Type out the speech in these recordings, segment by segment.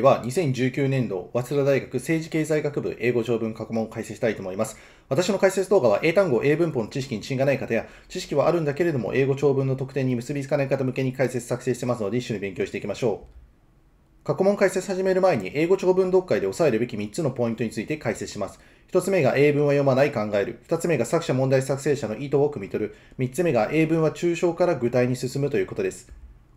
は2019年度、早稲田大学政治経済学部英語条文過去問を解説したいと思います。私の解説動画は英単語、英文法の知識に信がない方や、知識はあるんだけれども、英語長文の特典に結びつかない方向けに解説作成してますので、一緒に勉強していきましょう。過去問解説始める前に、英語長文読解で押さえるべき3つのポイントについて解説します。1つ目が英文は読まない考える。2つ目が作者問題作成者の意図を汲み取る。3つ目が英文は抽象から具体に進むということです。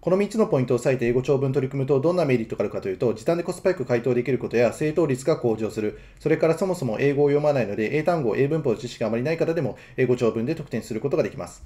この3つのポイントを割いて英語長文取り組むとどんなメリットがあるかというと、時短でコスパよく回答できることや正答率が向上する、それからそもそも英語を読まないので、英単語、英文法の知識があまりない方でも英語長文で得点することができます。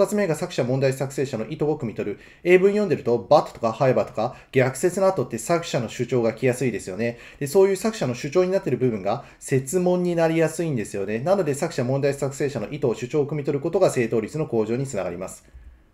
2つ目が作者問題作成者の意図を汲み取る。英文読んでると、バットとかハイバーとか、逆説の後って作者の主張が来やすいですよね。で、そういう作者の主張になってる部分が、説問になりやすいんですよね。なので、作者問題作成者の意図を主張を汲み取ることが正答率の向上につながります。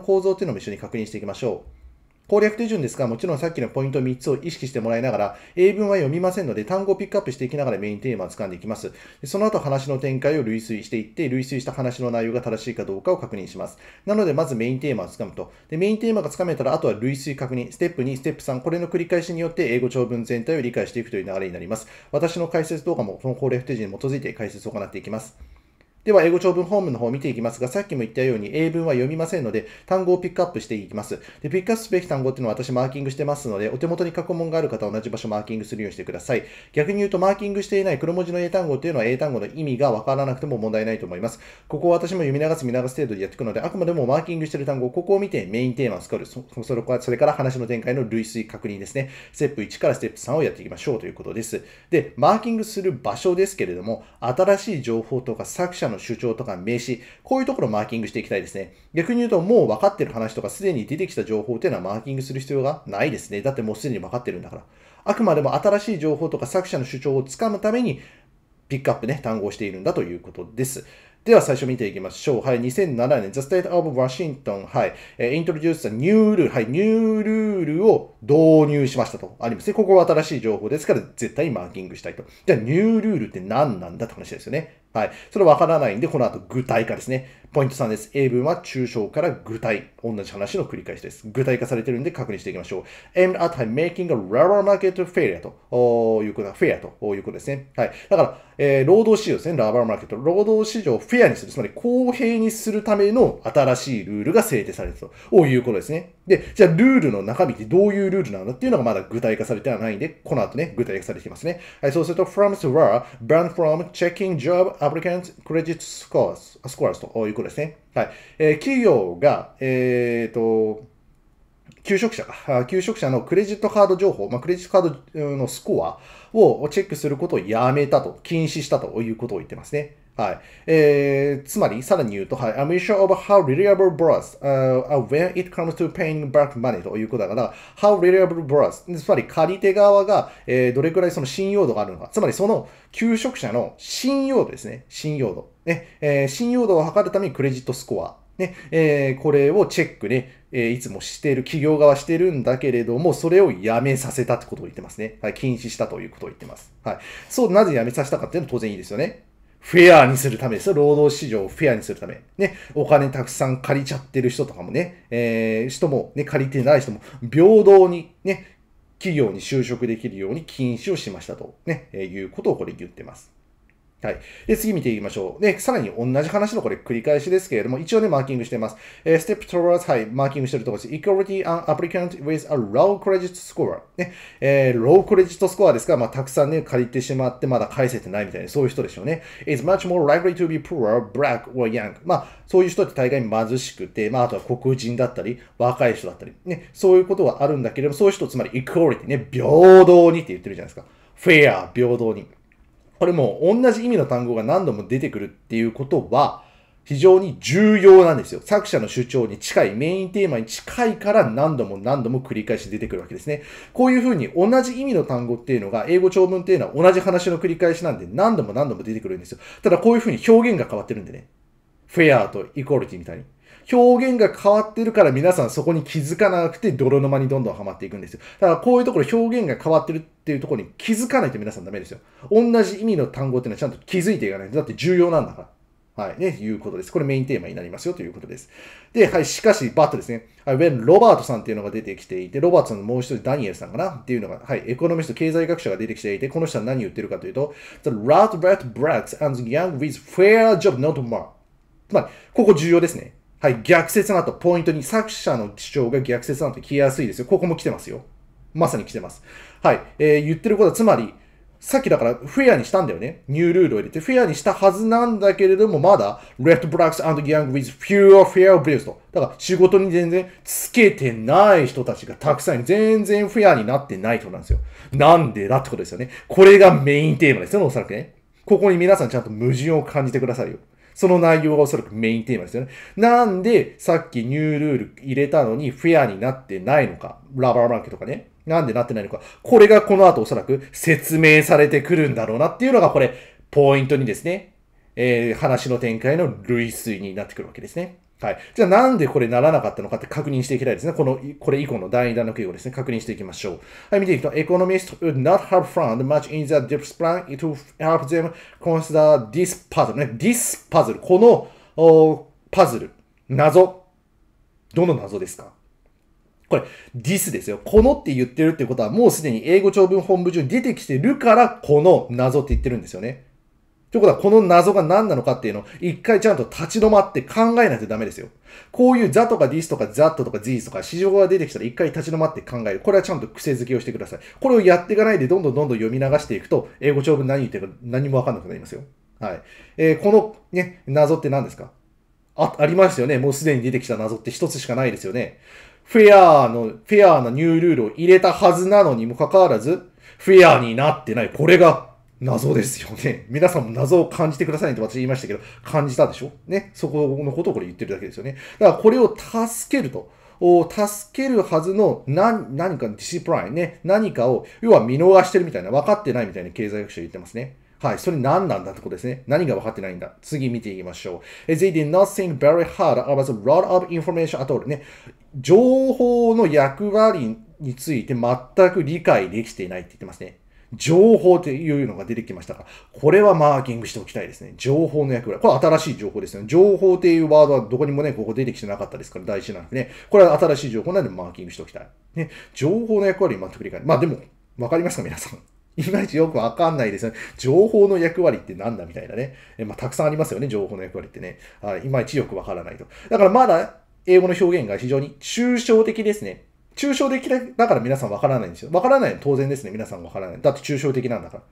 の構造っていうのも一緒に確認していきましょう。攻略手順ですが、もちろんさっきのポイント3つを意識してもらいながら、英文は読みませんので、単語をピックアップしていきながらメインテーマを掴んでいきます。その後話の展開を類推していって、類推した話の内容が正しいかどうかを確認します。なので、まずメインテーマを掴むと。で、メインテーマが掴めたら、あとは類推確認、ステップ2、ステップ3、これの繰り返しによって英語長文全体を理解していくという流れになります。私の解説動画もこの攻略手順に基づいて解説を行っていきます。では、英語長文ームの方を見ていきますが、さっきも言ったように英文は読みませんので、単語をピックアップしていきます。で、ピックアップすべき単語っていうのは私マーキングしてますので、お手元に過去問がある方は同じ場所マーキングするようにしてください。逆に言うと、マーキングしていない黒文字の英単語っていうのは英単語の意味がわからなくても問題ないと思います。ここは私も読み流す見流す程度でやっていくので、あくまでもマーキングしている単語、ここを見てメインテーマを作る。それからそれから話の展開の類推確認ですね。ステップ1からステップ3をやっていきましょうということです。で、マーキングする場所ですけれども、新しい情報とか作者の主張とか名詞、こういうところをマーキングしていきたいですね。逆に言うと、もう分かってる話とか、すでに出てきた情報っていうのはマーキングする必要がないですね。だってもうすでに分かってるんだから。あくまでも新しい情報とか作者の主張をつかむために、ピックアップね、単語をしているんだということです。では最初見ていきましょう。はい、2007年、The State of Washington、はい、え introduced a new rule、はい、new rule を導入しましたとありますね。ここは新しい情報ですから、絶対にマーキングしたいと。じゃあ、new rule って何なんだって話ですよね。はい。それわからないんで、この後具体化ですね。ポイント3です。英文は抽象から具体。同じ話の繰り返しです。具体化されてるんで確認していきましょう。aimed at making a labor market failure ということ、フェアということですね。はい。だから、えー、労働市場ですね。ラバーマーケット。労働市場をフェアにする。つまり公平にするための新しいルールが制定されるということですね。で、じゃあルールの中身ってどういうルールなんだっていうのがまだ具体化されてはないんで、この後ね、具体化されてきますね。はい、そうすると froms は brand from checking job applicants credit scores, scores ということですね。はい。えー、企業が、えっ、ー、と、求職者か、求職者のクレジットカード情報、まあ、クレジットカードのスコアをチェックすることをやめたと、禁止したということを言ってますね。はい。えー、つまり、さらに言うと、はい。I'm s u r e of how reliable Boras,、uh, when it comes to paying back money ということだから、how reliable Boras, つまり借り手側が、えー、どれくらいその信用度があるのか。つまり、その求職者の信用度ですね。信用度。ね、えー、信用度を測るためにクレジットスコア。ね、えー、これをチェックね、えー、いつもしている、企業側してるんだけれども、それをやめさせたってことを言ってますね。はい、禁止したということを言ってます。はい。そう、なぜやめさせたかっていうのは当然いいですよね。フェアにするためですよ。労働市場をフェアにするため。ね、お金たくさん借りちゃってる人とかもね、えー、人もね、借りてない人も、平等にね、企業に就職できるように禁止をしましたと、ね、えー、いうことをこれ言ってます。はい。で、次見ていきましょう。で、さらに同じ話のこれ繰り返しですけれども、一応ね、マーキングしています。えー、step towards, はい、マーキングしてるところです。equality an d applicant with a low credit score. ね、えー、low credit score ですから、まあ、たくさんね、借りてしまってまだ返せてないみたいな、そういう人でしょうね。is much more likely to be poor, black or young. まあ、そういう人って大概貧しくて、まあ、あとは黒人だったり、若い人だったり、ね、そういうことはあるんだけれども、そういう人、つまり equality ね、平等にって言ってるじゃないですか。fair、平等に。これも同じ意味の単語が何度も出てくるっていうことは、非常に重要なんですよ。作者の主張に近い、メインテーマに近いから何度も何度も繰り返し出てくるわけですね。こういうふうに同じ意味の単語っていうのが、英語長文っていうのは同じ話の繰り返しなんで何度も何度も出てくるんですよ。ただこういうふうに表現が変わってるんでね。フェアとイコールティみたいに。表現が変わってるから皆さんそこに気づかなくて泥沼にどんどんハマっていくんですよ。だからこういうところ表現が変わってるっていうところに気づかないと皆さんダメですよ。同じ意味の単語っていうのはちゃんと気づいていかないと。だって重要なんだから。はい、ね、いうことです。これメインテーマになりますよということです。で、はい、しかし、バットですね。はい、ウェン・ロバートさんっていうのが出てきていて、ロバートさんのもう一人、ダニエルさんかなっていうのが、はい、エコノミスト、経済学者が出てきていて、この人は何言ってるかというと、The rat rat brats and young with fair job not more。つまり、ここ重要ですね。はい、逆説の後、ポイントに作者の主張が逆説なと聞きやすいですよ。ここも来てますよ。まさに来てます。はい、えー、言ってることは、つまり、さっきだからフェアにしたんだよね。ニュールールを入れて。フェアにしたはずなんだけれども、まだ、レ e f t blacks and young with fewer fair e s と。だから仕事に全然つけてない人たちがたくさん全然フェアになってない人なんですよ。なんでだってことですよね。これがメインテーマですよね、おそらくね。ここに皆さんちゃんと矛盾を感じてくださいよ。その内容がおそらくメインテーマですよね。なんでさっきニュールール入れたのにフェアになってないのか。ラバーバンケとかね。なんでなってないのか。これがこの後おそらく説明されてくるんだろうなっていうのがこれ、ポイントにですね、えー、話の展開の類推になってくるわけですね。はい。じゃあなんでこれならなかったのかって確認していきたいですね。この、これ以降の第2弾の記号ですね。確認していきましょう。はい、見ていくと、e c o n o m i s t would not have found much in the Dips plan to help them consider this puzzle ね。this puzzle。このおパズル。謎。どの謎ですかこれ、this ですよ。このって言ってるってことは、もうすでに英語長文本部中に出てきてるから、この謎って言ってるんですよね。ということは、この謎が何なのかっていうのを、一回ちゃんと立ち止まって考えないとダメですよ。こういうザとかディスとかザットとかジーとか、市場が出てきたら一回立ち止まって考える。これはちゃんと癖づけをしてください。これをやっていかないで、どんどんどんどん読み流していくと、英語長文何言ってるか何もわかんなくなりますよ。はい。えー、このね、謎って何ですかあ、ありますよね。もうすでに出てきた謎って一つしかないですよね。フェアの、フェアなニュールールを入れたはずなのにもかかわらず、フェアになってない。これが謎ですよね。皆さんも謎を感じてくださいっと私言いましたけど、感じたでしょね。そこのことをこれ言ってるだけですよね。だからこれを助けると。助けるはずの何何かディシプラインね、何かを、要は見逃してるみたいな、分かってないみたいな経済学者言ってますね。はい。それ何なんだってことですね。何が分かってないんだ。次見ていきましょう。They did not think very hard about the o of information at all ね。情報の役割について全く理解できていないって言ってますね。情報というのが出てきましたが、これはマーキングしておきたいですね。情報の役割。これは新しい情報ですよね。情報っていうワードはどこにもね、ここ出てきてなかったですから大事なんでね。これは新しい情報なんでマーキングしておきたい。ね。情報の役割全く理解。まあでも、わかりますか皆さん。いまいちよくわかんないですね。情報の役割ってなんだみたいなね。えまあ、たくさんありますよね、情報の役割ってね。はい、いまいちよくわからないと。だからまだ英語の表現が非常に抽象的ですね。抽象的だから皆さんわからないんですよ。わからないの当然ですね。皆さんわからない。だって抽象的なんだから。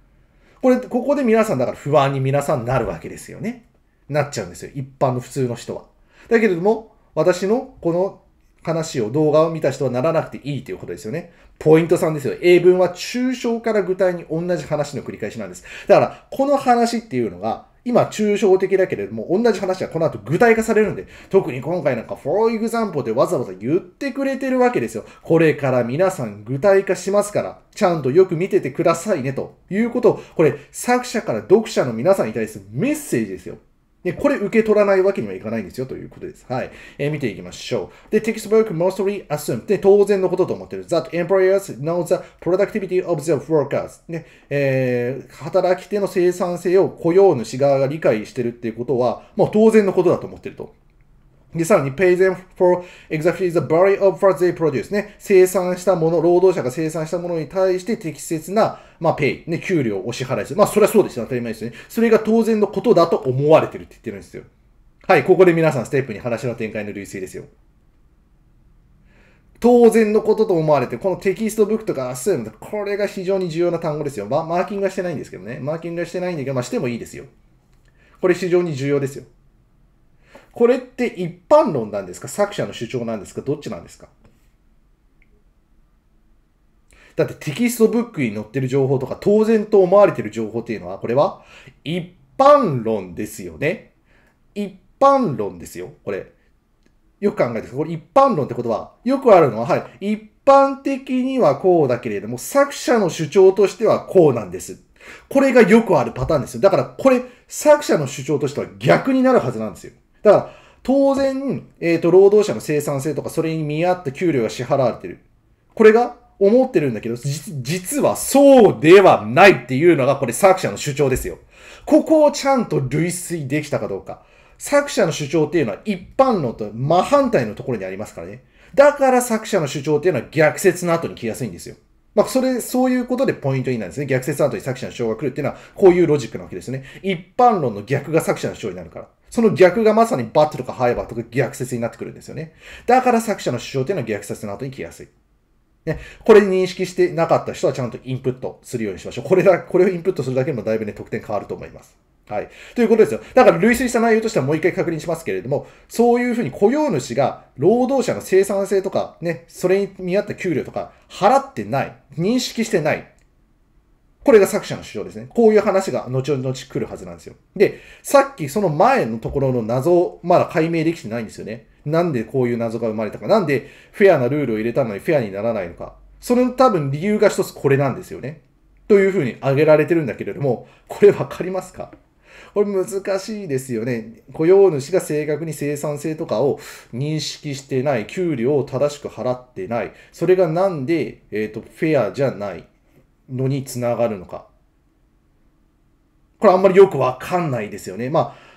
これ、ここで皆さんだから不安に皆さんなるわけですよね。なっちゃうんですよ。一般の普通の人は。だけれども、私のこの話を、動画を見た人はならなくていいということですよね。ポイント3ですよ。英文は抽象から具体に同じ話の繰り返しなんです。だから、この話っていうのが、今、抽象的だけれども、同じ話はこの後具体化されるんで、特に今回なんか、for example でわざわざ言ってくれてるわけですよ。これから皆さん具体化しますから、ちゃんとよく見ててくださいね、ということを、これ、作者から読者の皆さんに対するメッセージですよ。で、これ受け取らないわけにはいかないんですよということです。はい。えー、見ていきましょう。で、textbook mostly assume で、当然のことと思ってる。that employers know the productivity of their workers ね、えー、働き手の生産性を雇用主側が理解してるっていうことは、もう当然のことだと思ってると。で、さらに、pay them for exactly the value of what they produce ね。生産したもの、労働者が生産したものに対して適切な、まあ、pay ね、給料を支払いする。まあ、それはそうですよ。当たり前ですね。それが当然のことだと思われてるって言ってるんですよ。はい、ここで皆さん、ステップに話の展開の類推ですよ。当然のことと思われて、このテキストブックとかアスーム、これが非常に重要な単語ですよ。ま、あ、マーキングはしてないんですけどね。マーキングはしてないんだけど、まあ、してもいいですよ。これ非常に重要ですよ。これって一般論なんですか作者の主張なんですかどっちなんですかだってテキストブックに載ってる情報とか当然と思われてる情報っていうのは、これは一般論ですよね。一般論ですよ、これ。よく考えてこれ一般論ってことは、よくあるのは、はい、一般的にはこうだけれども、作者の主張としてはこうなんです。これがよくあるパターンですよ。だからこれ、作者の主張としては逆になるはずなんですよ。だから、当然、えっ、ー、と、労働者の生産性とか、それに見合った給料が支払われてる。これが思ってるんだけど、実はそうではないっていうのが、これ作者の主張ですよ。ここをちゃんと類推できたかどうか。作者の主張っていうのは一般論と真反対のところにありますからね。だから作者の主張っていうのは逆説の後に来やすいんですよ。まあ、それ、そういうことでポイントになるんですね。逆説の後に作者の主張が来るっていうのは、こういうロジックなわけですね。一般論の逆が作者の主張になるから。その逆がまさにバットとかハイバーとか逆説になってくるんですよね。だから作者の主張というのは逆説の後に来やすい。ね、これ認識してなかった人はちゃんとインプットするようにしましょう。これだ、これをインプットするだけでもだいぶね、得点変わると思います。はい。ということですよ。だから類推した内容としてはもう一回確認しますけれども、そういうふうに雇用主が労働者の生産性とかね、それに見合った給料とか払ってない、認識してないこれが作者の主張ですね。こういう話が後々来るはずなんですよ。で、さっきその前のところの謎、をまだ解明できてないんですよね。なんでこういう謎が生まれたか。なんでフェアなルールを入れたのにフェアにならないのか。それの多分理由が一つこれなんですよね。というふうに挙げられてるんだけれども、これわかりますかこれ難しいですよね。雇用主が正確に生産性とかを認識してない、給料を正しく払ってない、それがなんで、えっ、ー、と、フェアじゃない、のにつながるのか。これあんまりよくわかんないですよね。まあ、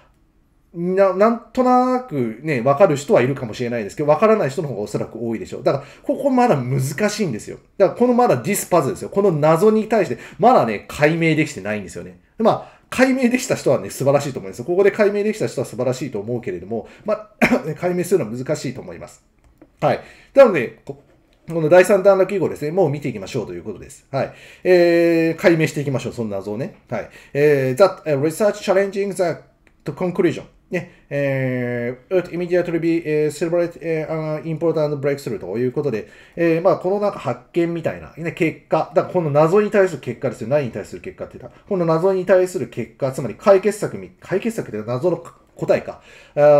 な、なんとなくね、わかる人はいるかもしれないですけど、わからない人の方がおそらく多いでしょう。だから、ここまだ難しいんですよ。だから、このまだディスパズルですよ。この謎に対して、まだね、解明できてないんですよね。まあ、解明できた人はね、素晴らしいと思います。ここで解明できた人は素晴らしいと思うけれども、まあ、解明するのは難しいと思います。はい。なので、この第3段落以降ですね、もう見ていきましょうということです。はい。えー、解明していきましょう、その謎をね。はい。えー、that research challenging the conclusion ね、えー、it immediately be celebrate an important breakthrough ということで、えー、まあ、このなんか発見みたいな、ね、結果、だからこの謎に対する結果ですよ。何に対する結果って言ったら、この謎に対する結果、つまり解決策、解決策って謎の答えか。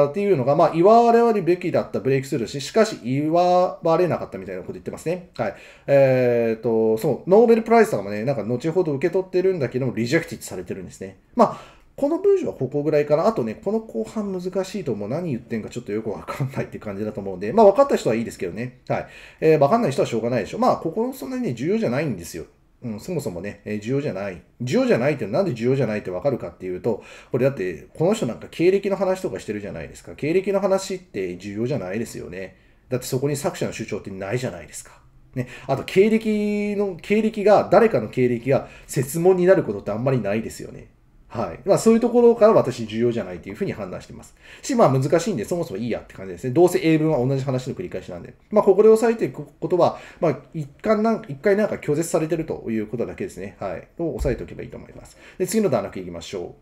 っていうのが、まあ、言われるべきだったブレイクスルーし、しかし、言われなかったみたいなこと言ってますね。はい。えー、っと、そう、ノーベルプライスとかもね、なんか後ほど受け取ってるんだけども、リジェクティッされてるんですね。まあ、この文章はここぐらいかな。あとね、この後半難しいと思う。何言ってんかちょっとよくわかんないって感じだと思うんで、まあ分かった人はいいですけどね。はい。えー、わかんない人はしょうがないでしょ。まあ、ここそんなにね、重要じゃないんですよ。うん、そもそもね、えー、需要じゃない。需要じゃないってなんで需要じゃないってわかるかっていうと、これだって、この人なんか経歴の話とかしてるじゃないですか。経歴の話って需要じゃないですよね。だってそこに作者の主張ってないじゃないですか。ね、あと経歴の、経歴が、誰かの経歴が説問になることってあんまりないですよね。はい。まあ、そういうところから私重要じゃないというふうに判断してます。し、まあ、難しいんで、そもそもいいやって感じですね。どうせ英文は同じ話の繰り返しなんで。まあ、ここで押さえていくことは、まあ、一回なんか、一回なんか拒絶されてるということだけですね。はい。を押さえておけばいいと思います。で、次の段落いきましょ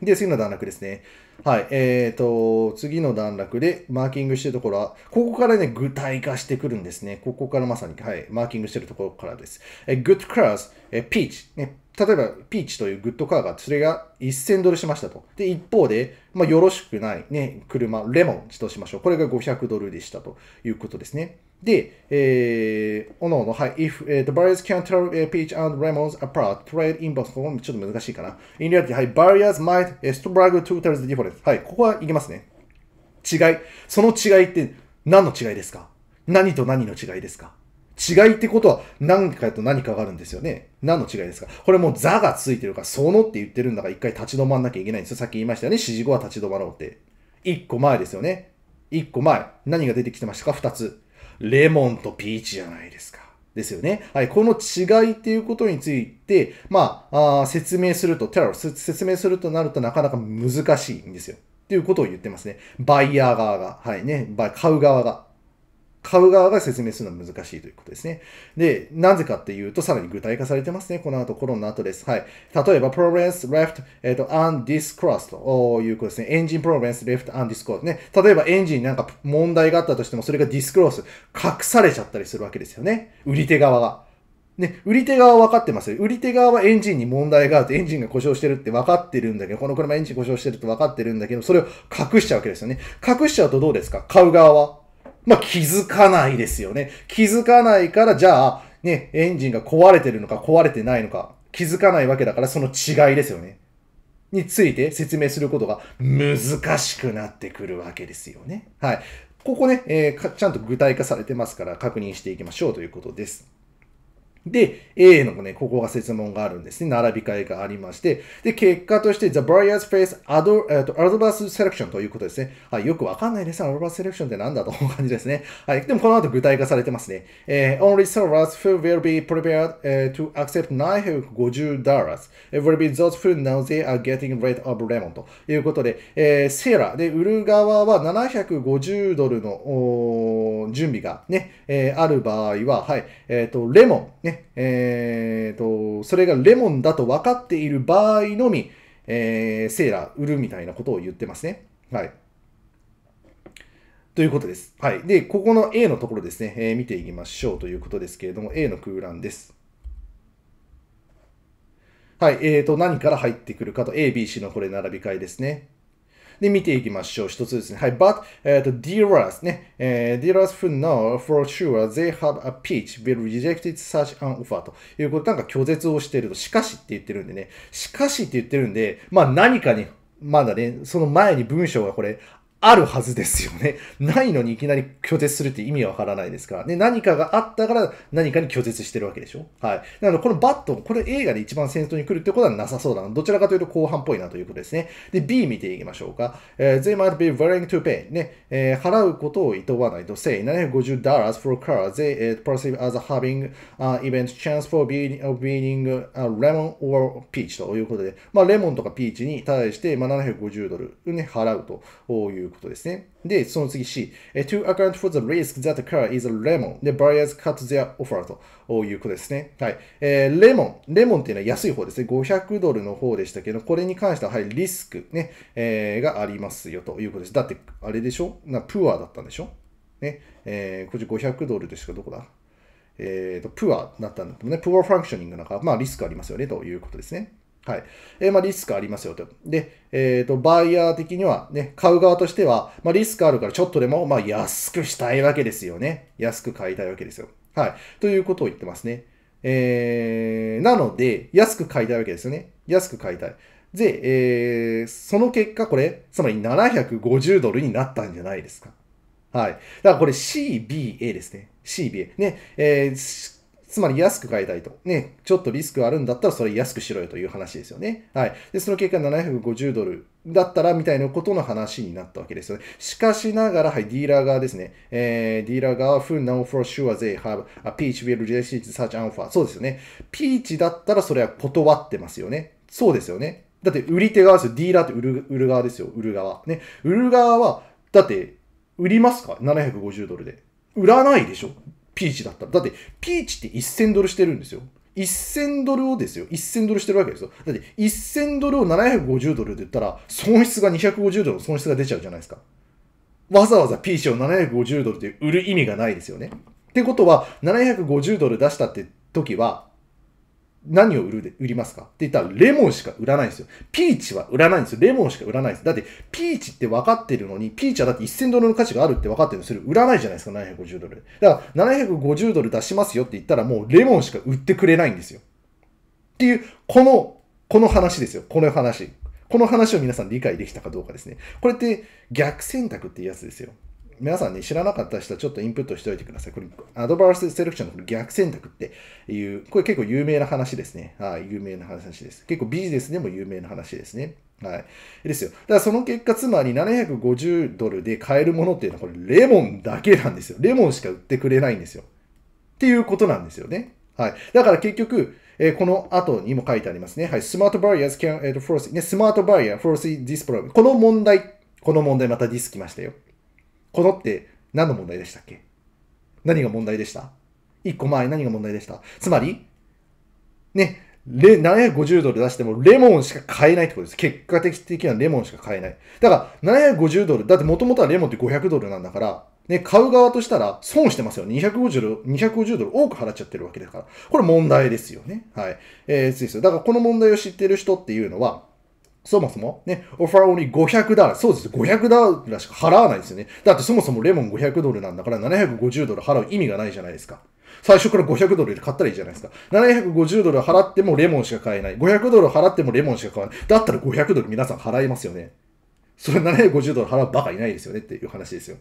う。で、次の段落ですね。はい。えーと、次の段落でマーキングしてるところは、ここからね、具体化してくるんですね。ここからまさに、はい、マーキングしてるところからです。え、good class, え、peach、ね、例えば、ピーチというグッドカーが、それが1000ドルしましたと。で、一方で、まあ、よろしくない、ね、車、レモンとしましょう。これが500ドルでしたということですね。で、えー、おのおの、はい、if、uh, the barriers can t t e l l uh, peach and lemons apart, trade in both, e こちょっと難しいかな。in reality, はい、barriers might struggle to tell the difference. はい、ここはいきますね。違い。その違いって何の違いですか何と何の違いですか違いってことは何かと何かがあるんですよね。何の違いですかこれもうザがついてるから、そのって言ってるんだから一回立ち止まんなきゃいけないんですよ。さっき言いましたよね。指示後は立ち止まろうって。一個前ですよね。一個前。何が出てきてましたか二つ。レモンとピーチじゃないですか。ですよね。はい。この違いっていうことについて、まあ、あ説明すると、テラ説明するとなるとなかなか難しいんですよ。っていうことを言ってますね。バイヤー側が。はいね。買う側が。買う側が説明するのは難しいということですね。で、なぜかっていうと、さらに具体化されてますね。この後、コロナの後です。はい。例えば、progress, left, えー、undiscrossed ということですね。エンジン progress, left, undiscrossed ね。例えば、エンジンになんか問題があったとしても、それが discross、隠されちゃったりするわけですよね。売り手側が。ね、売り手側は分かってますよ。売り手側はエンジンに問題があって、エンジンが故障してるって分かってるんだけど、この車エンジン故障してるって分かってるんだけど、それを隠しちゃうわけですよね。隠しちゃうとどうですか買う側はまあ、気づかないですよね。気づかないから、じゃあ、ね、エンジンが壊れてるのか壊れてないのか、気づかないわけだから、その違いですよね。について説明することが難しくなってくるわけですよね。はい。ここね、えー、ちゃんと具体化されてますから確認していきましょうということです。で、A のね、ここが説問があるんですね。並び替えがありまして。で、結果として、The Barriers Face Adverse Selection ということですね。はい、よくわかんないです。Adverse Selection って何だと思う感じですね。はい。でも、この後具体化されてますね。えー、Only servers who will be prepared、uh, to accept 950 dollars will be those who know they are getting rate of lemon ということで、えー、セーラーで売る側は750ドルの準備がね、えー、ある場合は、はい、えっ、ー、と、レモン、ね、えっ、ー、と、それがレモンだと分かっている場合のみ、えー、セーラー売るみたいなことを言ってますね。はい。ということです。はい。で、ここの A のところですね、えー、見ていきましょうということですけれども、A の空欄です。はい。えっ、ー、と、何から入ってくるかと、A、B、C のこれ並び替えですね。で、見ていきましょう。一つですね。はい。But, え h dealers ね。えー、dealers who know for sure they have a pitch will rejected such an offer ということなんか拒絶をしていると。しかしって言ってるんでね。しかしって言ってるんで、まあ何かに、まだね、その前に文章がこれ、あるはずですよね。ないのにいきなり拒絶するって意味わからないですから。ね、何かがあったから何かに拒絶してるわけでしょはい。なので、このバット、これ映画で一番先頭に来るってことはなさそうだな。どちらかというと後半っぽいなということですね。で、B 見ていきましょうか。えー、They might be willing to pay. ね、えー、払うことを厭わないと。Say 750 dollars for car they、uh, perceive as having an event chance for b e i n being a lemon or peach ということで、まあ、レモンとかピーチに対して、まあ、750ドル、ね、払うということですね。で、その次 C、to account for the risk that a car is a lemon で、buyers cut their offer ということですね。はい。えー、レモン、レモンっていうのは安い方ですね。500ドルの方でしたけど、これに関しては、はい、リスクね、えー、がありますよということです。だって、あれでしょな、プアだったんでしょね、えー、こっち500ドルですけど、どこだえっ、ー、と、プアだったんだとね、プアファンクショニングなんか、まあリスクありますよねということですね。はい。えー、まあ、リスクありますよと。で、えっ、ー、と、バイヤー的にはね、買う側としては、まあ、リスクあるからちょっとでも、まあ、安くしたいわけですよね。安く買いたいわけですよ。はい。ということを言ってますね。えー、なので、安く買いたいわけですよね。安く買いたい。で、えー、その結果これ、つまり750ドルになったんじゃないですか。はい。だからこれ CBA ですね。CBA。ね、えーつまり安く買いたいと。ね、ちょっとリスクあるんだったらそれ安くしろよという話ですよね。はい。で、その結果750ドルだったらみたいなことの話になったわけですよね。しかしながら、はい、ディーラー側ですね。えー、ディーラー側は who know for sure they have a peach will receive such offer. そうですよね。ピーチだったらそれは断ってますよね。そうですよね。だって売り手側ですよ。ディーラーって売る売る側ですよ。売る側。ね。売る側は、だって、売りますか ?750 ドルで。売らないでしょピーチだっただって、ピーチって1000ドルしてるんですよ。1000ドルをですよ。1000ドルしてるわけですよ。だって、1000ドルを750ドルで言ったら、損失が250ドルの損失が出ちゃうじゃないですか。わざわざピーチを750ドルで売る意味がないですよね。ってことは、750ドル出したって時は、何を売るで売りますかって言ったら、レモンしか売らないんですよ。ピーチは売らないんですよ。レモンしか売らないんです。だって、ピーチって分かってるのに、ピーチはだって1000ドルの価値があるって分かってるのに、それ売らないじゃないですか、750ドルで。だから、750ドル出しますよって言ったら、もうレモンしか売ってくれないんですよ。っていう、この、この話ですよ。この話。この話を皆さん理解できたかどうかですね。これって逆選択ってやつですよ。皆さんね、知らなかった人はちょっとインプットしておいてください。これ、アドバースセレクションのこれ逆選択っていう、これ結構有名な話ですね。はい、有名な話です。結構ビジネスでも有名な話ですね。はい。ですよ。だからその結果、つまり750ドルで買えるものっていうのは、これレモンだけなんですよ。レモンしか売ってくれないんですよ。っていうことなんですよね。はい。だから結局、えー、この後にも書いてありますね。はい。スマートバリア can, ね、スマートバリアーフォロー this p r o この問題、この問題またディスきましたよ。ことって何の問題でしたっけ何が問題でした一個前何が問題でしたつまり、ね、レ、750ドル出してもレモンしか買えないってことです。結果的的にはレモンしか買えない。だから、750ドル、だってもともとはレモンって500ドルなんだから、ね、買う側としたら損してますよ。250ドル、250ドル多く払っちゃってるわけだから。これ問題ですよね。はい。えー、そうですよ。だからこの問題を知ってる人っていうのは、そもそもね、オファーオンリー500ダーラ、そうです、500ダーラしか払わないですよね。だってそもそもレモン500ドルなんだから750ドル払う意味がないじゃないですか。最初から500ドルで買ったらいいじゃないですか。750ドル払ってもレモンしか買えない。500ドル払ってもレモンしか買わない。だったら500ドル皆さん払いますよね。それ750ドル払うバカいないですよねっていう話ですよ。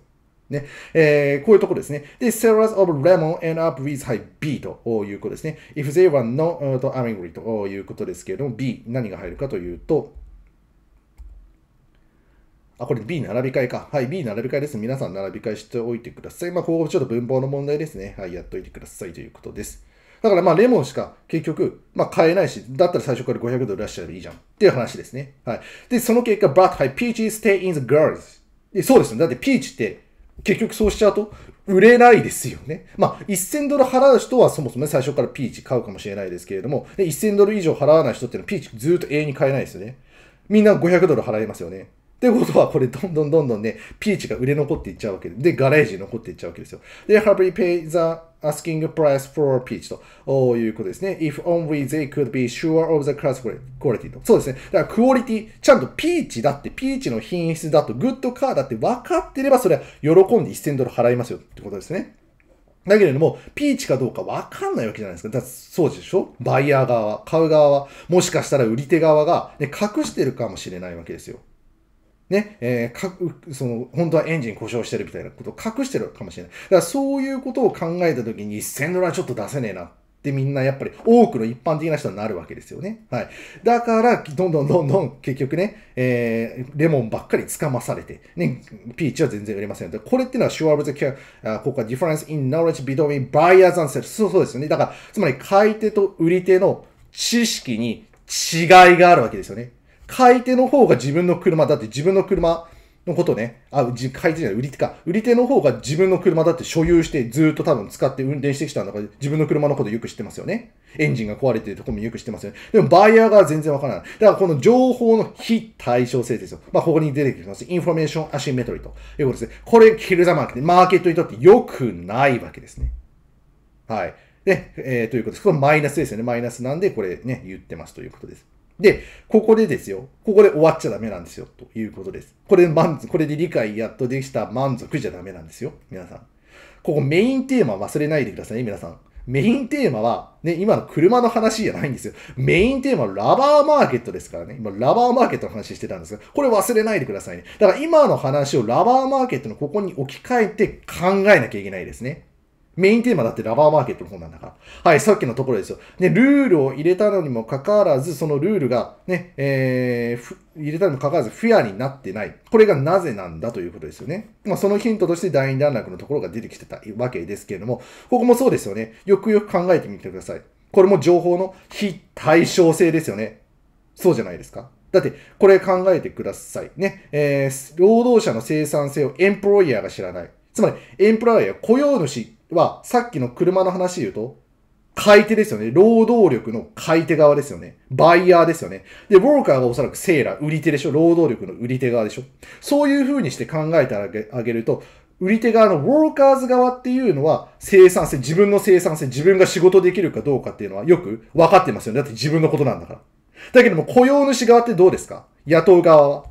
ね。えー、こういうとこですね。で、sellers of lemon end up with high B ということですね。if they were not angry ということですけれども、B 何が入るかというと、あ、これ B 並び替えか。はい、B 並び替えです。皆さん並び替えしておいてください。まあ、ここちょっと文法の問題ですね。はい、やっといてくださいということです。だからまあレモンしか結局、まあ買えないし、だったら最初から500ドル出しちゃえばいいじゃんっていう話ですね。はい。で、その結果、but, はい、peach stay in the girls. でそうですね。だってピーチって結局そうしちゃうと売れないですよね。まあ1000ドル払う人はそもそも、ね、最初からピーチ買うかもしれないですけれども、で1000ドル以上払わない人っていうのはピーチずっと永遠に買えないですよね。みんな500ドル払いますよね。ってことは、これ、どんどんどんどんね、ピーチが売れ残っていっちゃうわけで、で、ガレージに残っていっちゃうわけですよ。で、h a r v pay the asking price for peach ということですね。if only they could be sure of the class quality と。そうですね。だから、クオリティ、ちゃんとピーチだって、ピーチの品質だと、グッドカーだって分かってれば、それは喜んで1000ドル払いますよってことですね。だけれども、ピーチかどうか分かんないわけじゃないですか。だってそうでしょバイヤー側買う側は、もしかしたら売り手側が、ね、隠してるかもしれないわけですよ。ね、えー、その、本当はエンジン故障してるみたいなことを隠してるかもしれない。だからそういうことを考えたときに1000ドルはちょっと出せねえなってみんなやっぱり多くの一般的な人になるわけですよね。はい。だから、どんどんどんどん結局ね、えー、レモンばっかりつかまされて、ね、ピーチは全然売れません。これっていうのは s ュワ e of the care, ここは difference in knowledge between buyers and s e l s そうそうですよね。だから、つまり買い手と売り手の知識に違いがあるわけですよね。買い手の方が自分の車だって自分の車のことね、あ、買い手じゃない、売り手か。売り手の方が自分の車だって所有してずっと多分使って運転してきたんだから、自分の車のことよく知ってますよね。エンジンが壊れてるとこもよく知ってますよね。でもバイヤーが全然わからない。だからこの情報の非対称性ですよ。まあ、ここに出てきます。インフォメーションアシンメトリーということですね。これ、キルザマーケット、マーケットにとって良くないわけですね。はい。で、えー、ということです。これマイナスですよね。マイナスなんで、これね、言ってますということです。で、ここでですよ。ここで終わっちゃダメなんですよ。ということです。これ満足、これで理解やっとできた満足じゃダメなんですよ。皆さん。ここメインテーマ忘れないでくださいね、皆さん。メインテーマは、ね、今の車の話じゃないんですよ。メインテーマはラバーマーケットですからね。今、ラバーマーケットの話してたんですが、これ忘れないでくださいね。だから今の話をラバーマーケットのここに置き換えて考えなきゃいけないですね。メインテーマだってラバーマーケットの方なんだから。はい、さっきのところですよ。ね、ルールを入れたのにもかかわらず、そのルールがね、えー、入れたにもかかわらずフェアになってない。これがなぜなんだということですよね。まあ、そのヒントとして第二段落のところが出てきてたわけですけれども、ここもそうですよね。よくよく考えてみてください。これも情報の非対称性ですよね。そうじゃないですか。だって、これ考えてください。ね。えー、労働者の生産性をエンプロイヤーが知らない。つまり、エンプロイヤー雇用主は、さっきの車の話で言うと、買い手ですよね。労働力の買い手側ですよね。バイヤーですよね。で、ウォーカーがおそらくセーラー、売り手でしょ。労働力の売り手側でしょ。そういう風にして考えてあげると、売り手側のウォーカーズ側っていうのは生産性、自分の生産性、自分が仕事できるかどうかっていうのはよく分かってますよね。だって自分のことなんだから。だけども雇用主側ってどうですか雇う側は。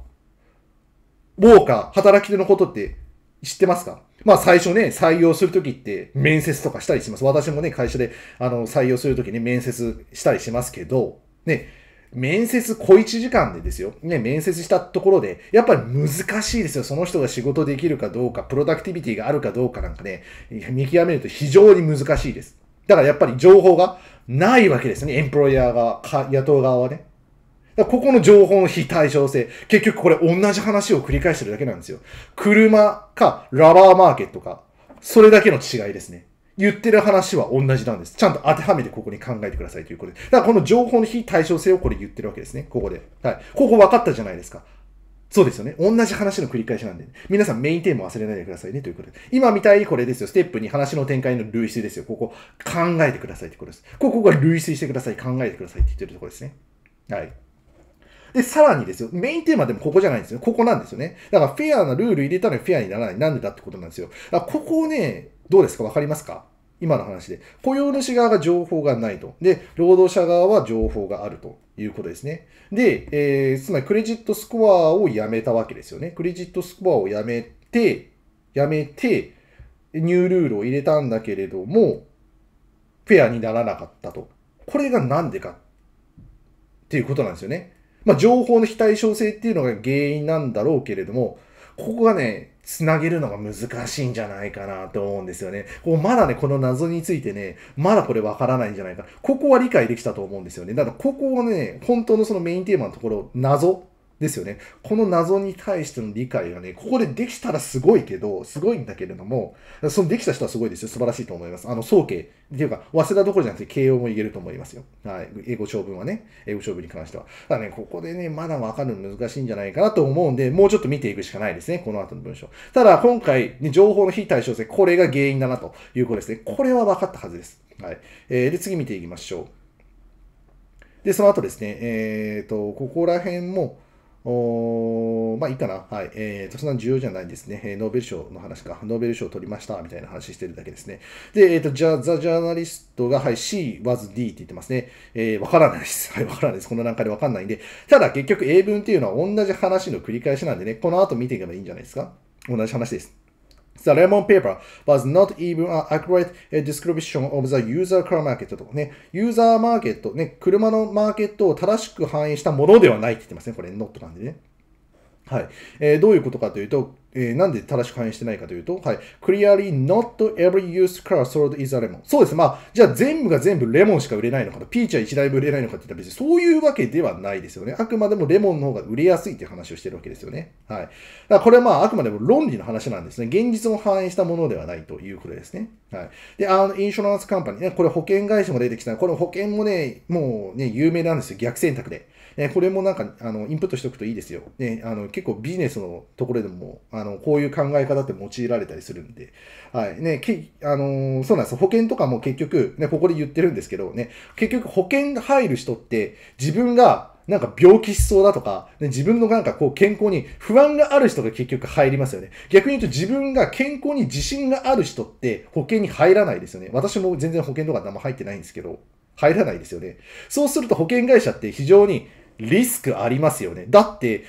ウォーカー、働き手のことって知ってますかまあ最初ね、採用するときって面接とかしたりします。私もね、会社であの採用するときに面接したりしますけど、ね、面接小一時間でですよ。ね、面接したところで、やっぱり難しいですよ。その人が仕事できるかどうか、プロダクティビティがあるかどうかなんかね、見極めると非常に難しいです。だからやっぱり情報がないわけですね。エンプロイヤー側、雇う側はね。ここの情報の非対称性。結局これ同じ話を繰り返してるだけなんですよ。車かラバーマーケットか。それだけの違いですね。言ってる話は同じなんです。ちゃんと当てはめてここに考えてくださいということで。だからこの情報の非対称性をこれ言ってるわけですね。ここで。はい。ここ分かったじゃないですか。そうですよね。同じ話の繰り返しなんで、ね、皆さんメインテーマ忘れないでくださいねということで。今みたいにこれですよ。ステップに話の展開の類推ですよ。ここ、考えてくださいってことです。ここが類推してください。考えてくださいって言ってるところですね。はい。で、さらにですよ、メインテーマでもここじゃないんですよ。ここなんですよね。だからフェアなルール入れたのにフェアにならない。なんでだってことなんですよ。だからここをね、どうですかわかりますか今の話で。雇用主側が情報がないと。で、労働者側は情報があるということですね。で、えー、つまりクレジットスコアをやめたわけですよね。クレジットスコアをやめて、やめて、ニュールールを入れたんだけれども、フェアにならなかったと。これがなんでかっていうことなんですよね。まあ、情報の非対称性っていうのが原因なんだろうけれども、ここがね、つなげるのが難しいんじゃないかなと思うんですよね。こうまだね、この謎についてね、まだこれわからないんじゃないか。ここは理解できたと思うんですよね。だからここをね、本当のそのメインテーマのところ、謎ですよね。この謎に対しての理解がね、ここでできたらすごいけど、すごいんだけれども、そのできた人はすごいですよ。素晴らしいと思います。あの、総計。っていうか、早稲田どころじゃなくて、慶応も言えると思いますよ。はい。英語長文はね、英語長文に関しては。ただね、ここでね、まだわかるの難しいんじゃないかなと思うんで、もうちょっと見ていくしかないですね。この後の文章。ただ、今回、ね、情報の非対称性、これが原因だなということですね。これは分かったはずです。はい。えー、で、次見ていきましょう。で、その後ですね、えっ、ー、と、ここら辺も、おまあいいかな。はい。えー、と、そんな重要じゃないんですね。えノーベル賞の話か。ノーベル賞を取りました。みたいな話してるだけですね。で、えっ、ー、と、じゃ、ザ・ジャーナリストが、はい、C was D って言ってますね。えー、わからないです。はい、わからないです。この段階でわかんないんで。ただ、結局、英文っていうのは同じ話の繰り返しなんでね、この後見ていけばいいんじゃないですか。同じ話です。The lemon paper was not even an accurate description of the user car market とね、ユーザーマーケット、ね、車のマーケットを正しく反映したものではないって言ってますね。これ、not なんでね。はいえー、どういうことかというと、えー、なんで正しく反映してないかというと、はい、clearly not every used car sold is a lemon. そうです。まあ、じゃあ全部が全部レモンしか売れないのかと、ピーチは1台分売れないのかって言ったら別にそういうわけではないですよね。あくまでもレモンの方が売れやすいっていう話をしてるわけですよね。はい。だからこれはまあ、あくまでも論理の話なんですね。現実を反映したものではないということですね。はい。で、あの、インシュランスカンパニーね、これ保険会社も出てきたこの保険もね、もうね、有名なんですよ。逆選択で。えこれもなんか、あの、インプットしておくといいですよ。ね、あの、結構ビジネスのところでも、あの、こういう考え方って用いられたりするんで、はい。ね、け、あのそうなんです。保険とかも結局、ね、ここで言ってるんですけどね、結局保険が入る人って、自分が、なんか病気しそうだとか、ね、自分のなんかこう健康に不安がある人が結局入りますよね。逆に言うと自分が健康に自信がある人って保険に入らないですよね。私も全然保険とか何も入ってないんですけど、入らないですよね。そうすると保険会社って非常にリスクありますよね。だって、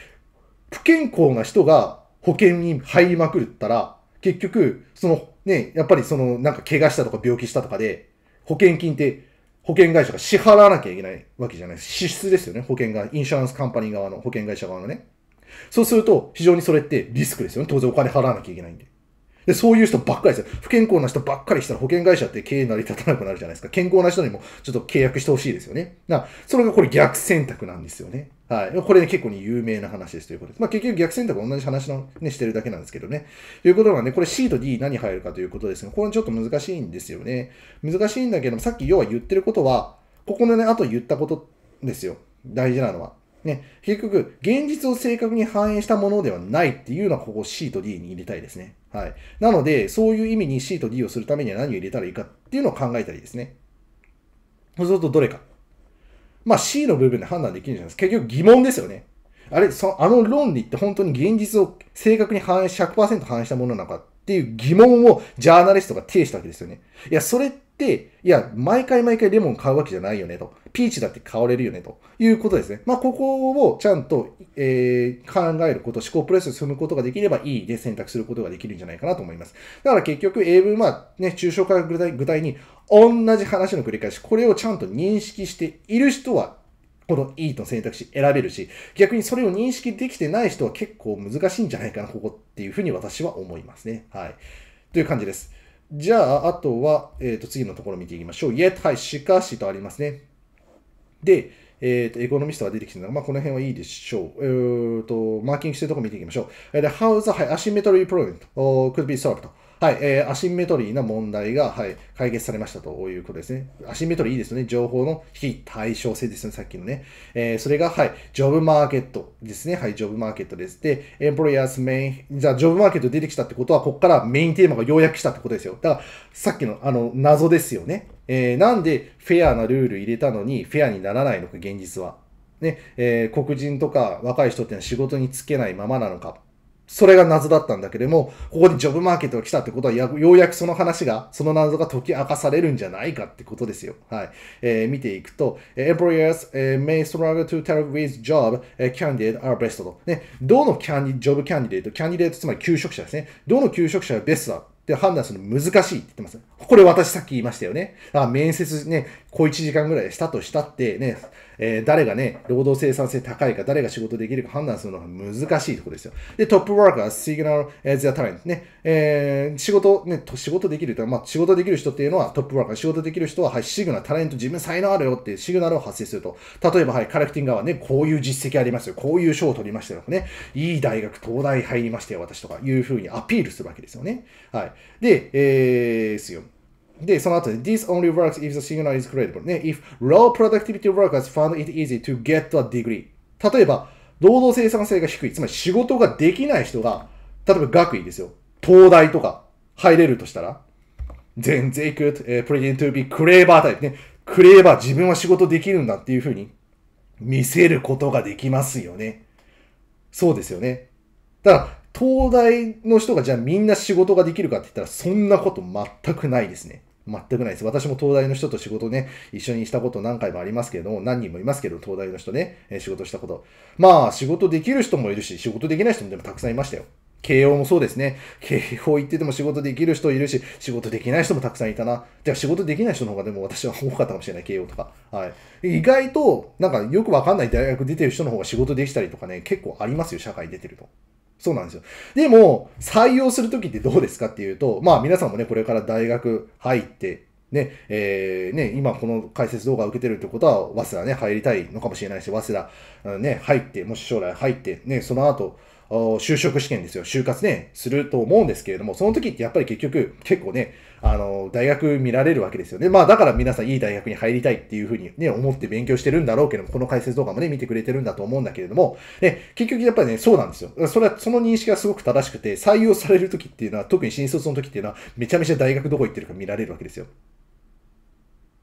不健康な人が保険に入りまくったら、結局、そのね、やっぱりそのなんか怪我したとか病気したとかで、保険金って保険会社が支払わなきゃいけないわけじゃないです。支出ですよね、保険が、インシュランスカンパニー側の、保険会社側のね。そうすると、非常にそれってリスクですよね。当然お金払わなきゃいけないんで。で、そういう人ばっかりですよ。不健康な人ばっかりしたら保険会社って経営成り立たなくなるじゃないですか。健康な人にもちょっと契約してほしいですよね。な、それがこれ逆選択なんですよね。はい。これね、結構に有名な話ですということです。まあ、結局逆選択同じ話のね、してるだけなんですけどね。ということがね、これ C と D 何入るかということですが、これちょっと難しいんですよね。難しいんだけども、さっき要は言ってることは、ここのね、あと言ったことですよ。大事なのは。ね、結局、現実を正確に反映したものではないっていうのは、ここ C と D に入れたいですね。はい。なので、そういう意味に C と D をするためには何を入れたらいいかっていうのを考えたりですね。そうすると、どれか。まあ C の部分で判断できるじゃないですか。結局疑問ですよね。あれ、そあの論理って本当に現実を正確に反映、100%反映したものなのかっていう疑問をジャーナリストが呈したわけですよね。いや、それって、いや、毎回毎回レモン買うわけじゃないよねと。ピーチだって買われるよねということですね。まあ、ここをちゃんと、えー、考えること、思考プレスを進むことができればいいで選択することができるんじゃないかなと思います。だから結局、英文はね、抽象化具体具体に同じ話の繰り返し、これをちゃんと認識している人はこの E と選択肢選べるし、逆にそれを認識できてない人は結構難しいんじゃないかな、ここっていうふうに私は思いますね。はい。という感じです。じゃあ、あとは、えっ、ー、と、次のところ見ていきましょう。yet, はい、しかしとありますね。で、えっ、ー、と、エコノミストが出てきてるのが、まあ、この辺はいいでしょう。えっ、ー、と、マーキングしてるとこ見ていきましょう。で、how's the asymmetry problem could be solved? はい、えー、アシンメトリーな問題が、はい、解決されましたということですね。アシンメトリーいいですよね。情報の非対称性ですね、さっきのね。えー、それが、はい、ジョブマーケットですね。はい、ジョブマーケットです。で、エンプロイヤーズメイン、じゃあ、ジョブマーケット出てきたってことは、ここからメインテーマが要約したってことですよ。だから、さっきの、あの、謎ですよね。えー、なんでフェアなルール入れたのに、フェアにならないのか、現実は。ね、えー、黒人とか若い人ってのは仕事に就けないままなのか。それが謎だったんだけれども、ここにジョブマーケットが来たってことは、ようやくその話が、その謎が解き明かされるんじゃないかってことですよ。はい。えー、見ていくと、employers may struggle to tell w i c h job candidate are best と。ね、どのキャンディ、ジョブキャンディデート、キャンディデート、つまり求職者ですね。どの求職者がベストだって判断するの難しいって言ってます。これ私さっき言いましたよね。あ面接ね、小1時間ぐらいしたとしたってね、えー、誰がね、労働生産性高いか、誰が仕事できるか判断するのが難しいところですよ。で、トップワーカー、signal the talent ね、えー、仕事、ね、仕事できると、まあ、仕事できる人っていうのはトップワーカー、仕事できる人は、はい、シグナル、タレント、自分才能あるよっていうシグナルを発生すると。例えば、はい、カラクティン側ね、こういう実績ありますよ。こういう賞を取りましたよ。ね、いい大学、東大入りましたよ、私とかいうふうにアピールするわけですよね。はい。で、えー、ですよ。で、その後で、this only works if the signal is credible. ね、if low productivity workers found it easy to get a degree. 例えば、労働生産性が低い。つまり仕事ができない人が、例えば学位ですよ。東大とか入れるとしたら、全然 could、uh, pretend to be クレーバータイプね。クレーバー、自分は仕事できるんだっていうふうに見せることができますよね。そうですよね。ただ東大の人がじゃあみんな仕事ができるかって言ったら、そんなこと全くないですね。全くないです。私も東大の人と仕事ね、一緒にしたこと何回もありますけれども、何人もいますけど、東大の人ね、え仕事したこと。まあ、仕事できる人もいるし、仕事できない人もでもたくさんいましたよ。慶応もそうですね。慶応行ってても仕事できる人いるし、仕事できない人もたくさんいたな。じゃあ仕事できない人の方がでも私は多かったかもしれない、慶応とか。はい。意外と、なんかよくわかんない大学出てる人の方が仕事できたりとかね、結構ありますよ、社会出てると。そうなんですよ。でも、採用するときってどうですかっていうと、まあ皆さんもね、これから大学入って、ね、えー、ね、今この解説動画を受けてるってことは、早稲田ね、入りたいのかもしれないし、早稲田、ね、入って、もし将来入って、ね、その後、就職試験ですよ、就活ね、すると思うんですけれども、その時ってやっぱり結局、結構ね、あの、大学見られるわけですよね。まあだから皆さんいい大学に入りたいっていうふうにね、思って勉強してるんだろうけども、この解説動画もね、見てくれてるんだと思うんだけれども、ね、結局やっぱりね、そうなんですよ。それは、その認識がすごく正しくて、採用される時っていうのは、特に新卒の時っていうのは、めちゃめちゃ大学どこ行ってるか見られるわけですよ。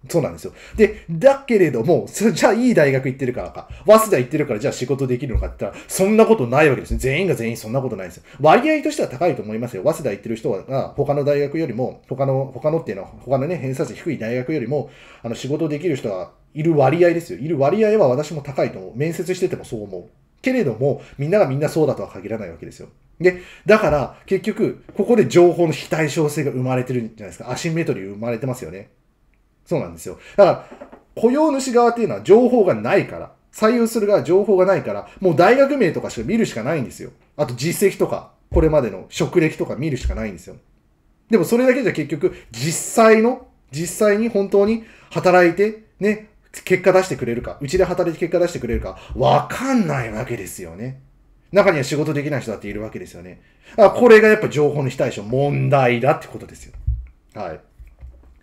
そうなんですよ。で、だけれども、じゃあいい大学行ってるからか、早稲田行ってるからじゃあ仕事できるのかって言ったら、そんなことないわけですね。全員が全員そんなことないんですよ。割合としては高いと思いますよ。早稲田行ってる人は、他の大学よりも、他の、他のっていうのは、他のね、偏差値低い大学よりも、あの、仕事できる人はいる割合ですよ。いる割合は私も高いと思う。面接しててもそう思う。けれども、みんながみんなそうだとは限らないわけですよ。で、だから、結局、ここで情報の非対称性が生まれてるんじゃないですか。アシンメトリー生まれてますよね。そうなんですよ。だから、雇用主側っていうのは情報がないから、採用する側は情報がないから、もう大学名とかしか見るしかないんですよ。あと実績とか、これまでの職歴とか見るしかないんですよ。でもそれだけじゃ結局、実際の、実際に本当に働いて、ね、結果出してくれるか、うちで働いて結果出してくれるか、わかんないわけですよね。中には仕事できない人だっているわけですよね。あこれがやっぱ情報の非対称、問題だってことですよ。はい。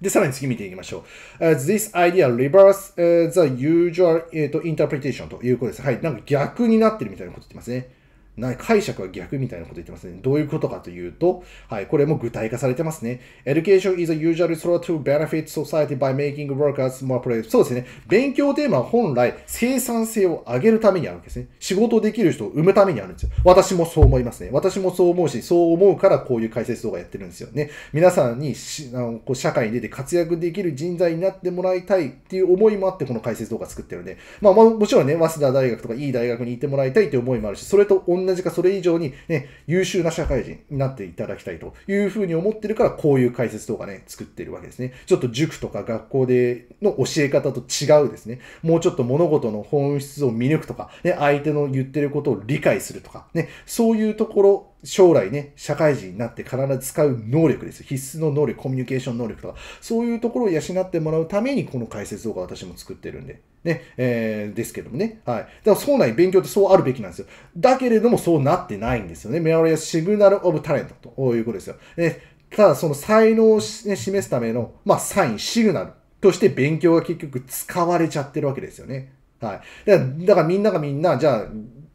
で、さらに次見ていきましょう。Uh, this idea reverse、uh, the usual、えー、と interpretation ということです。はい。なんか逆になってるみたいなこと言ってますね。な解釈は逆みたいなこと言ってますね。どういうことかというと、はい、これも具体化されてますね。Education is a usual s o r t to benefit society by making workers more productive. そうですね。勉強テーマは本来生産性を上げるためにあるんですね。仕事できる人を生むためにあるんですよ。私もそう思いますね。私もそう思うし、そう思うからこういう解説動画やってるんですよね。皆さんにあのこう社会に出て活躍できる人材になってもらいたいっていう思いもあって、この解説動画作ってるんで、まあ、もちろんね、早稲田大学とかいい大学に行ってもらいたいっていう思いもあるし、それと同同じかそれ以上にね、優秀な社会人になっていただきたいというふうに思ってるから、こういう解説動画ね、作ってるわけですね。ちょっと塾とか学校での教え方と違うですね、もうちょっと物事の本質を見抜くとか、ね、相手の言ってることを理解するとか、ね、そういうところ将来ね、社会人になって必ず使う能力です。必須の能力、コミュニケーション能力とか、そういうところを養ってもらうために、この解説動画私も作ってるんで。ね、えー、ですけどもね。はい。だからそうない勉強ってそうあるべきなんですよ。だけれどもそうなってないんですよね。メアロやシグナルオブタレントということですよ。ね、ただその才能を、ね、示すための、まあ、サイン、シグナルとして勉強が結局使われちゃってるわけですよね。はい。だからだからみんながみんな、じゃあ、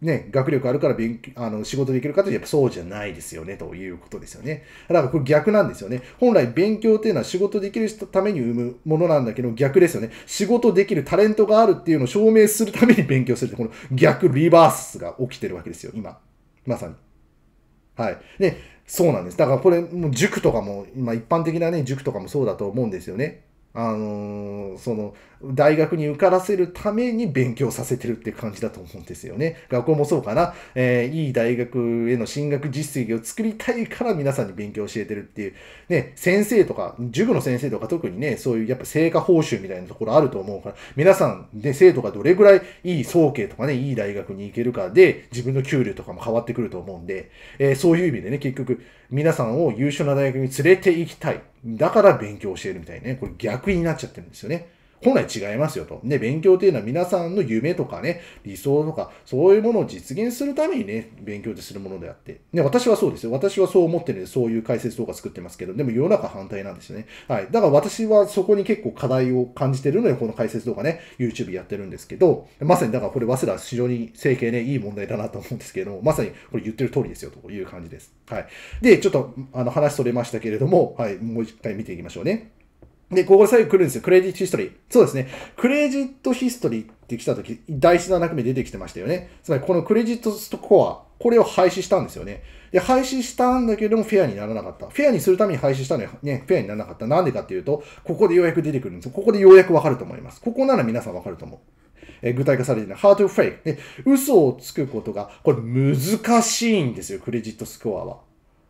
ね、学力あるから勉強あの仕事できるかというと、やっぱそうじゃないですよね、ということですよね。だからこれ逆なんですよね。本来勉強っていうのは仕事できるために生むものなんだけど、逆ですよね。仕事できるタレントがあるっていうのを証明するために勉強するって、この逆リバースが起きてるわけですよ、今。まさに。はい。ね、そうなんです。だからこれ、もう塾とかも、まあ、一般的なね、塾とかもそうだと思うんですよね。あのー、その、大学に受からせるために勉強させてるって感じだと思うんですよね。学校もそうかな。えー、いい大学への進学実績を作りたいから皆さんに勉強教えてるっていう。ね、先生とか、塾の先生とか特にね、そういうやっぱ成果報酬みたいなところあると思うから、皆さん、ね、生徒がどれぐらいいい総計とかね、いい大学に行けるかで、自分の給料とかも変わってくると思うんで、えー、そういう意味でね、結局、皆さんを優秀な大学に連れて行きたい。だから勉強教えるみたいね。これ逆になっちゃってるんですよね。本来違いますよと。ね、勉強っていうのは皆さんの夢とかね、理想とか、そういうものを実現するためにね、勉強でするものであって。ね、私はそうですよ。私はそう思ってるので、そういう解説動画作ってますけど、でも世の中反対なんですよね。はい。だから私はそこに結構課題を感じてるので、この解説動画ね、YouTube やってるんですけど、まさにだからこれ、早稲田非常に整形ね、いい問題だなと思うんですけども、まさにこれ言ってる通りですよという感じです。はい。で、ちょっと、あの、話それましたけれども、はい、もう一回見ていきましょうね。で、ここで最後来るんですよ。クレジットヒストリー。そうですね。クレジットヒストリーって来た時、大事な中身出てきてましたよね。つまり、このクレジットストコア、これを廃止したんですよね。で、廃止したんだけども、フェアにならなかった。フェアにするために廃止したのに、ね、フェアにならなかった。なんでかっていうと、ここでようやく出てくるんですよ。ここでようやくわかると思います。ここなら皆さんわかると思う。え具体化されていない。ハートフェイク。で、嘘をつくことが、これ難しいんですよ、クレジットスコアは。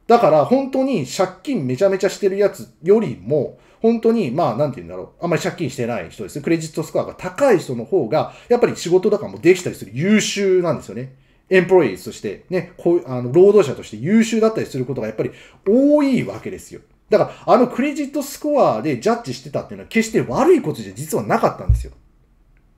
だから、本当に借金めちゃめちゃしてるやつよりも、本当に、まあ、なんて言うんだろう。あんまり借金してない人です。クレジットスコアが高い人の方が、やっぱり仕事とかもできたりする優秀なんですよね。エンプロイーズとして、ね、こうあの、労働者として優秀だったりすることがやっぱり多いわけですよ。だから、あのクレジットスコアでジャッジしてたっていうのは決して悪いことじゃ実はなかったんですよ。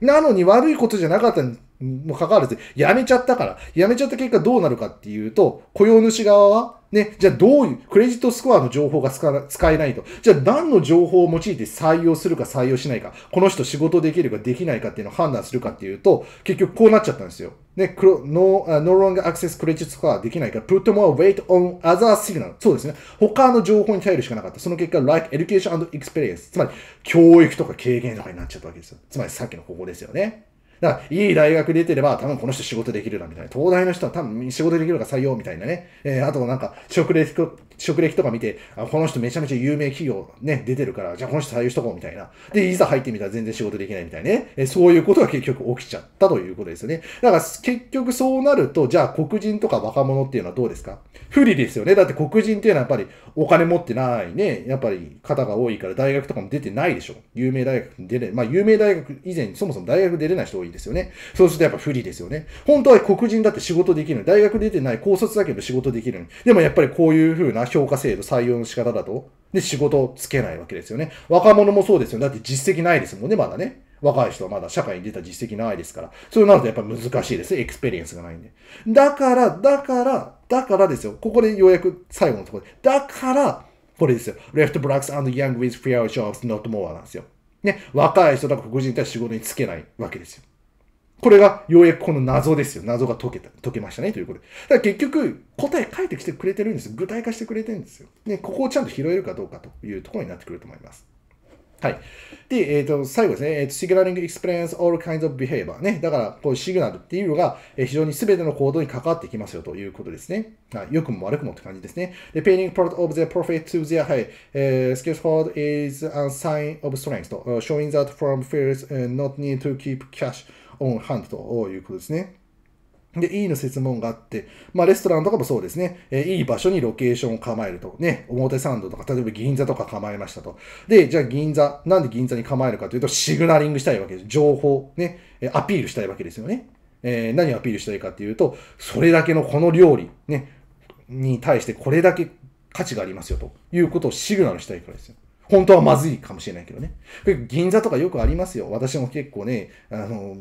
なのに悪いことじゃなかったもう関わらず、やめちゃったから、やめちゃった結果どうなるかっていうと、雇用主側は、ね、じゃあどういう、クレジットスコアの情報が使えないと。じゃあ何の情報を用いて採用するか採用しないか、この人仕事できるかできないかっていうのを判断するかっていうと、結局こうなっちゃったんですよ。ね、クロ、ノ r ノーロン s アクセスクレジットスコアできないから、put more weight on other signal. そうですね。他の情報に頼るしかなかった。その結果、like education and experience。つまり、教育とか経験とかになっちゃったわけですよ。つまりさっきのここですよね。だから、いい大学出てれば、多分この人仕事できるな、みたいな。東大の人は多分仕事できるから採用、みたいなね。えー、あとなんか、職歴職歴とか見て、あこの人めちゃめちゃ有名企業ね、出てるから、じゃあこの人採用しとこうみたいな。で、いざ入ってみたら全然仕事できないみたいね。えそういうことが結局起きちゃったということですよね。だから結局そうなると、じゃあ黒人とか若者っていうのはどうですか不利ですよね。だって黒人っていうのはやっぱりお金持ってないね、やっぱり方が多いから大学とかも出てないでしょ。有名大学に出れ、まあ有名大学以前にそもそも大学出れない人多いですよね。そうするとやっぱ不利ですよね。本当は黒人だって仕事できる大学出てない高卒だけど仕事できるでもやっぱりこういう風な評価制度、採用の仕方だと。で、仕事をつけないわけですよね。若者もそうですよ。だって実績ないですもんね、まだね。若い人はまだ社会に出た実績ないですから。そうなるとやっぱ難しいです。エクスペリエンスがないんで。だから、だから、だからですよ。ここでようやく最後のところで。だから、これですよ。left blacks and young with fair jobs not more なんですよ。ね。若い人とか黒人に対して仕事につけないわけですよ。これがようやくこの謎ですよ。謎が解けた、解けましたねということで。だから結局、答え書いてきてくれてるんです具体化してくれてるんですよ。ね、ここをちゃんと拾えるかどうかというところになってくると思います。はい。で、えっ、ー、と、最後ですね。えっ、ー、と、s グ g n a l i n g explains all kinds o ね。だから、こうシグナルっていうのが、え非常に全ての行動に関わってきますよということですね。はい。良くも悪くもって感じですね。で、ペイ y ング g part of their profit to their high、えー、ド k i l l f u l is a sign of strength と、showing that firm feels not need to keep cash オンハンドということですね。で、E の質問があって、まあ、レストランとかもそうですね、えー、いい場所にロケーションを構えると。ね、表参道とか、例えば銀座とか構えましたと。で、じゃあ銀座、なんで銀座に構えるかというと、シグナリングしたいわけです。情報、ね、えアピールしたいわけですよね。えー、何をアピールしたいかっていうと、それだけのこの料理、ね、に対してこれだけ価値がありますよということをシグナルしたいからですよ。本当はまずいかもしれないけどね。銀座とかよくありますよ。私も結構ね、あの、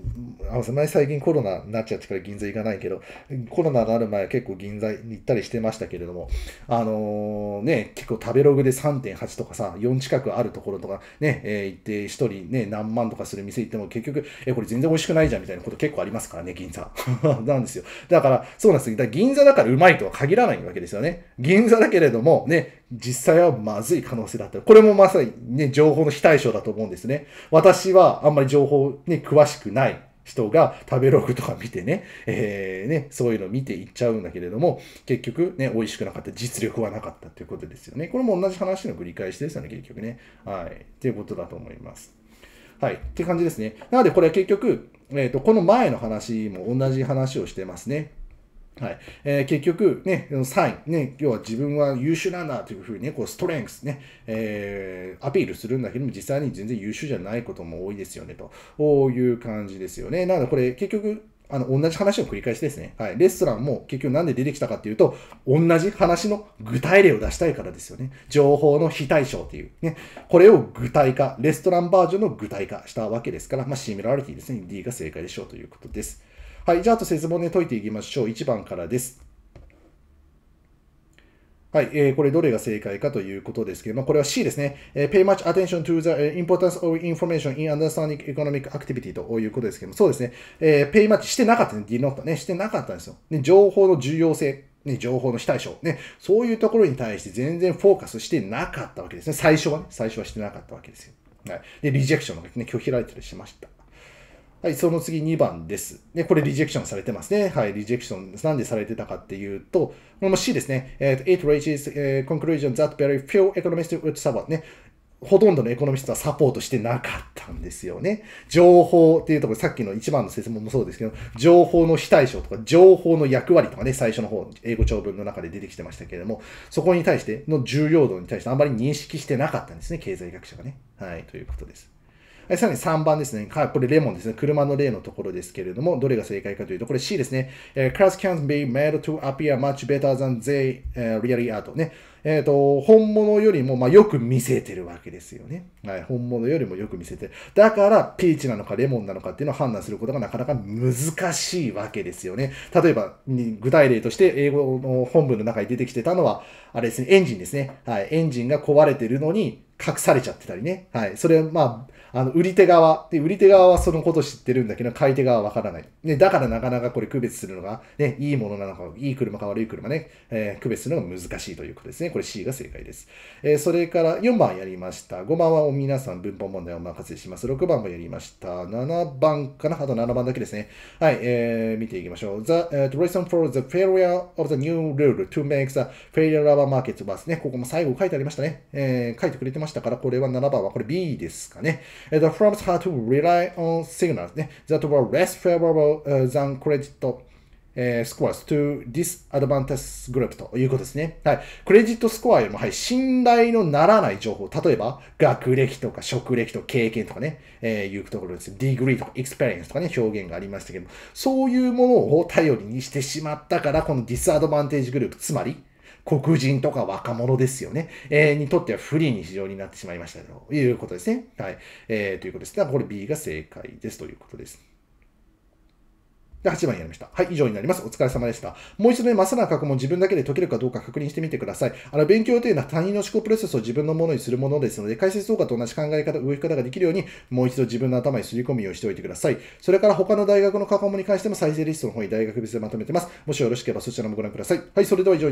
あ前最近コロナになっちゃってから銀座行かないけど、コロナがある前は結構銀座に行ったりしてましたけれども、あのー、ね、結構食べログで3.8とかさ、4近くあるところとかね、えー、行って1人ね、何万とかする店行っても結局、え、これ全然美味しくないじゃんみたいなこと結構ありますからね、銀座。なんですよ。だから、そうなんですよ。だから銀座だからうまいとは限らないわけですよね。銀座だけれども、ね、実際はまずい可能性だった。これもまさにね、情報の非対称だと思うんですね。私はあんまり情報に詳しくない人が食べログとか見てね、えー、ね、そういうの見ていっちゃうんだけれども、結局ね、美味しくなかった、実力はなかったということですよね。これも同じ話の繰り返しですよね、結局ね。はい。ということだと思います。はい。って感じですね。なので、これは結局、えっ、ー、と、この前の話も同じ話をしてますね。はい。えー、結局、ね、サイン、ね、要は自分は優秀なんだというふうにね、こう、ストレングスね、えー、アピールするんだけども、実際に全然優秀じゃないことも多いですよね、という感じですよね。なので、これ、結局、あの、同じ話を繰り返しですね。はい。レストランも結局なんで出てきたかっていうと、同じ話の具体例を出したいからですよね。情報の非対称っていうね。これを具体化、レストランバージョンの具体化したわけですから、まあ、シミュラリティですね。D が正解でしょうということです。はい、じゃあ、あと節分で解いていきましょう。1番からです。はい、えー、これどれが正解かということですけども、これは C ですね。えー、pay much attention to the importance of information in understanding economic activity ということですけども、そうですね。えー、pay much してなかったね、d ットね、してなかったんですよ。ね、情報の重要性。ね、情報の非対称。ね、そういうところに対して全然フォーカスしてなかったわけですね。最初はね、最初はしてなかったわけですよ。はい。で、リジェクション時ね、拒否られたりしました。はい、その次2番です。で、これリジェクションされてますね。はい、リジェクション、なんでされてたかっていうと、この C ですね。えー、it reaches、え conclusion that very few economists would support ね。ほとんどのエコノミストはサポートしてなかったんですよね。情報っていうところ、さっきの1番の説問もそうですけど、情報の非対称とか、情報の役割とかね、最初の方、英語長文の中で出てきてましたけれども、そこに対しての重要度に対してあんまり認識してなかったんですね、経済学者がね。はい、ということです。えさらに3番ですね。これレモンですね。車の例のところですけれども、どれが正解かというと、これ C ですね。えー、Cars can be made to appear much better than they、really are とね。えっ、ー、と、本物よりも、まあ、よく見せてるわけですよね。はい。本物よりもよく見せてる。だから、ピーチなのかレモンなのかっていうのを判断することがなかなか難しいわけですよね。例えば、具体例として、英語の本文の中に出てきてたのは、あれですね、エンジンですね。はい。エンジンが壊れてるのに隠されちゃってたりね。はい。それは、まあ、あの、売り手側。で、売り手側はそのこと知ってるんだけど、買い手側はわからない。ね、だからなかなかこれ区別するのが、ね、いいものなのか、いい車か悪い車ね、えー、区別するのが難しいということですね。これ C が正解です。えー、それから4番やりました。5番は皆さん文法問題をお任せします。6番もやりました。7番かなあと7番だけですね。はい、えー、見ていきましょう。The、uh, reason for the failure of the new rule to make the failure of a market was ね、ここも最後書いてありましたね。えー、書いてくれてましたから、これは7番はこれ B ですかね。The firms had to rely on signals that were less favorable than credit えー、r e s to disadvantage group ということですね。はい。クレジットスコアよりも、はい、信頼のならない情報。例えば、学歴とか職歴とか経験とかね、えー、いうところです。degree とか experience とかね、表現がありましたけどそういうものを頼りにしてしまったから、この disadvantage group、つまり、黒人とか若者ですよね、えー、にとっては不利に非常になってしまいましたということですね。はい。えー、ということです。だからこれ B が正解ですということです。で、8番やりました。はい、以上になります。お疲れ様でした。もう一度ね、まさな過去も自分だけで解けるかどうか確認してみてください。あの、勉強というのは他人の思考プロセスを自分のものにするものですので、解説動画と同じ考え方、動き方ができるように、もう一度自分の頭にすり込みをしておいてください。それから他の大学の過去もに関しても再生リストの方に大学別でまとめてます。もしよろしければそちらもご覧ください。はい、それでは以上